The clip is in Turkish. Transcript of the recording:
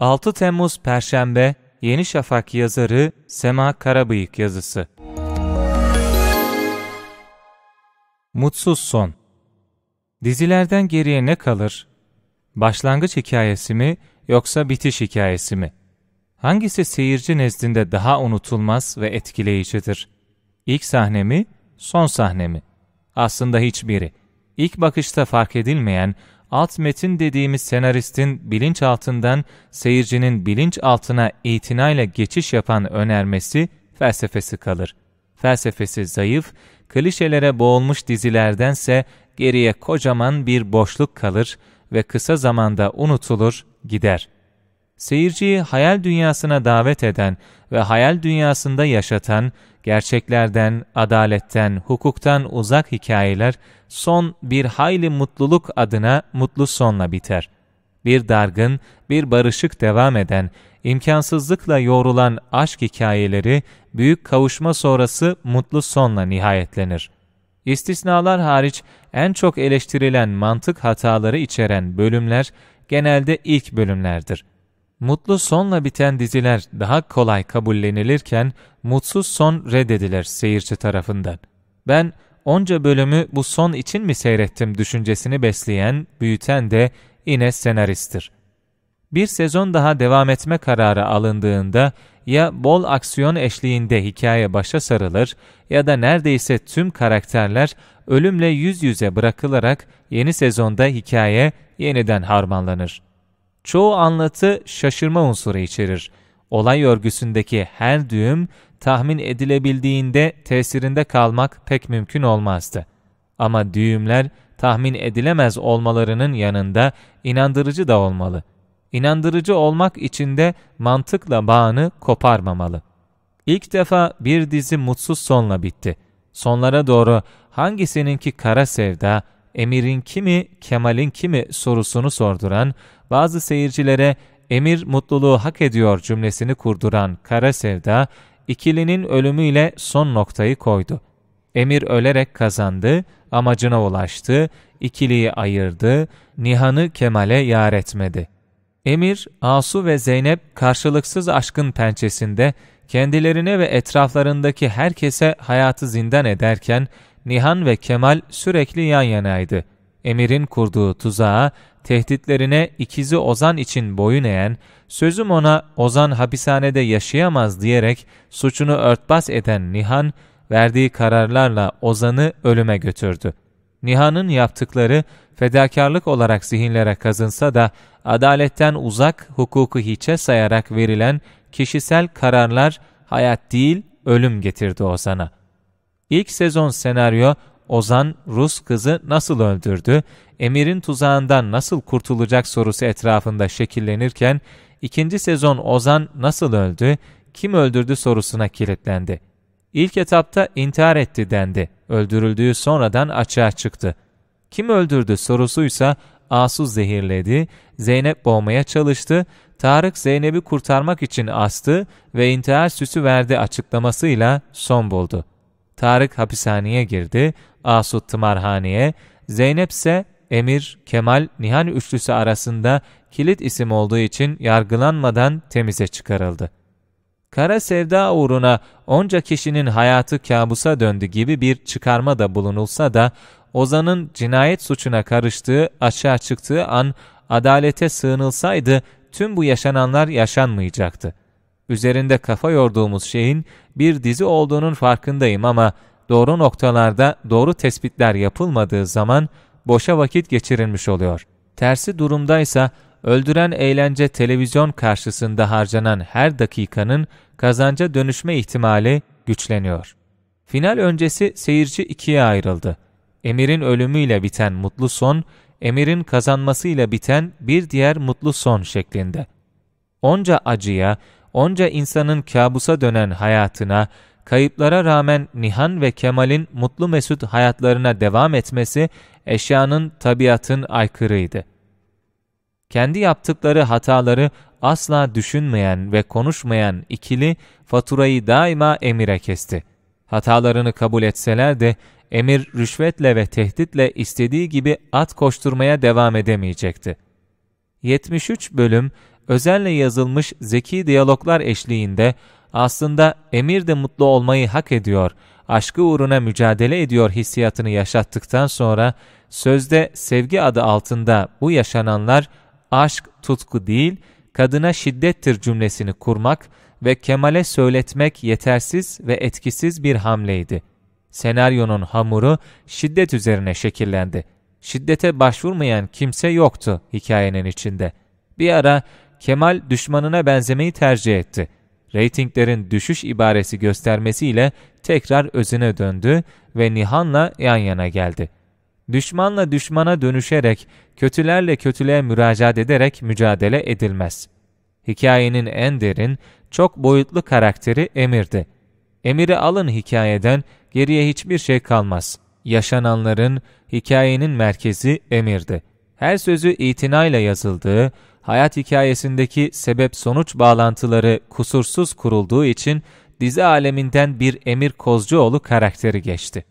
6 Temmuz Perşembe Yeni Şafak yazarı Sema Karabıyık yazısı. Mutsuz son. Dizilerden geriye ne kalır? Başlangıç hikayesi mi yoksa bitiş hikayesi mi? Hangisi seyirci nezdinde daha unutulmaz ve etkileyicidir? İlk sahne mi, son sahne mi? Aslında hiçbiri. İlk bakışta fark edilmeyen alt metin dediğimiz senaristin bilinç altından seyircinin bilinç altına itinayla geçiş yapan önermesi, felsefesi kalır. Felsefesi zayıf, klişelere boğulmuş dizilerdense geriye kocaman bir boşluk kalır ve kısa zamanda unutulur, gider. Seyirciyi hayal dünyasına davet eden ve hayal dünyasında yaşatan gerçeklerden, adaletten, hukuktan uzak hikayeler son bir hayli mutluluk adına mutlu sonla biter. Bir dargın, bir barışık devam eden, imkansızlıkla yoğrulan aşk hikayeleri büyük kavuşma sonrası mutlu sonla nihayetlenir. İstisnalar hariç en çok eleştirilen mantık hataları içeren bölümler genelde ilk bölümlerdir. Mutlu sonla biten diziler daha kolay kabullenilirken mutsuz son reddedilir seyirci tarafından. Ben onca bölümü bu son için mi seyrettim düşüncesini besleyen, büyüten de yine senaristtir. Bir sezon daha devam etme kararı alındığında ya bol aksiyon eşliğinde hikaye başa sarılır ya da neredeyse tüm karakterler ölümle yüz yüze bırakılarak yeni sezonda hikaye yeniden harmanlanır. Çoğu anlatı şaşırma unsuru içerir. Olay örgüsündeki her düğüm tahmin edilebildiğinde tesirinde kalmak pek mümkün olmazdı. Ama düğümler tahmin edilemez olmalarının yanında inandırıcı da olmalı. İnandırıcı olmak için de mantıkla bağını koparmamalı. İlk defa bir dizi mutsuz sonla bitti. Sonlara doğru hangisininki kara sevda, emirin kimi, Kemal'in kimi sorusunu sorduran, bazı seyircilere emir mutluluğu hak ediyor cümlesini kurduran Kara Sevda, ikilinin ölümüyle son noktayı koydu. Emir ölerek kazandı, amacına ulaştı, ikiliyi ayırdı, Nihan'ı Kemal'e yar etmedi. Emir, Asu ve Zeynep karşılıksız aşkın pençesinde kendilerine ve etraflarındaki herkese hayatı zindan ederken Nihan ve Kemal sürekli yan yanaydı. Emir'in kurduğu tuzağa, tehditlerine ikizi Ozan için boyun eğen, sözüm ona Ozan hapishanede yaşayamaz diyerek suçunu örtbas eden Nihan, verdiği kararlarla Ozan'ı ölüme götürdü. Nihan'ın yaptıkları fedakarlık olarak zihinlere kazınsa da adaletten uzak hukuku hiçe sayarak verilen kişisel kararlar hayat değil ölüm getirdi Ozan'a. İlk sezon senaryo Ozan Rus kızı nasıl öldürdü, Emir'in tuzağından nasıl kurtulacak sorusu etrafında şekillenirken, ikinci sezon Ozan nasıl öldü, kim öldürdü sorusuna kilitlendi. İlk etapta intihar etti dendi, öldürüldüğü sonradan açığa çıktı. Kim öldürdü sorusuysa Asu zehirledi, Zeynep boğmaya çalıştı, Tarık Zeynep'i kurtarmak için astı ve intihar süsü verdi açıklamasıyla son buldu. Tarık hapishaneye girdi, Asut tımarhaneye, Zeynep ise Emir, Kemal, Nihan üçlüsü arasında kilit isim olduğu için yargılanmadan temize çıkarıldı. Kara sevda uğruna onca kişinin hayatı kabusa döndü gibi bir çıkarma da bulunulsa da Ozan'ın cinayet suçuna karıştığı, açığa çıktığı an adalete sığınılsaydı tüm bu yaşananlar yaşanmayacaktı üzerinde kafa yorduğumuz şeyin bir dizi olduğunun farkındayım ama doğru noktalarda doğru tespitler yapılmadığı zaman boşa vakit geçirilmiş oluyor. Tersi durumdaysa öldüren eğlence televizyon karşısında harcanan her dakikanın kazanca dönüşme ihtimali güçleniyor. Final öncesi seyirci ikiye ayrıldı. Emir'in ölümüyle biten mutlu son, Emir'in kazanmasıyla biten bir diğer mutlu son şeklinde. Onca acıya, onca insanın kabusa dönen hayatına, kayıplara rağmen Nihan ve Kemal'in mutlu mesut hayatlarına devam etmesi eşyanın tabiatın aykırıydı. Kendi yaptıkları hataları asla düşünmeyen ve konuşmayan ikili faturayı daima emire kesti. Hatalarını kabul etseler de emir rüşvetle ve tehditle istediği gibi at koşturmaya devam edemeyecekti. 73 bölüm özenle yazılmış zeki diyaloglar eşliğinde aslında emir de mutlu olmayı hak ediyor, aşkı uğruna mücadele ediyor hissiyatını yaşattıktan sonra sözde sevgi adı altında bu yaşananlar aşk tutku değil, kadına şiddettir cümlesini kurmak ve Kemal'e söyletmek yetersiz ve etkisiz bir hamleydi. Senaryonun hamuru şiddet üzerine şekillendi. Şiddete başvurmayan kimse yoktu hikayenin içinde. Bir ara Kemal düşmanına benzemeyi tercih etti. Ratinglerin düşüş ibaresi göstermesiyle tekrar özüne döndü ve Nihan'la yan yana geldi. Düşmanla düşmana dönüşerek, kötülerle kötülüğe müracaat ederek mücadele edilmez. Hikayenin en derin, çok boyutlu karakteri Emir'di. Emir'i alın hikayeden geriye hiçbir şey kalmaz. Yaşananların, hikayenin merkezi Emir'di. Her sözü itinayla yazıldığı, hayat hikayesindeki sebep-sonuç bağlantıları kusursuz kurulduğu için dizi aleminden bir Emir Kozcuoğlu karakteri geçti.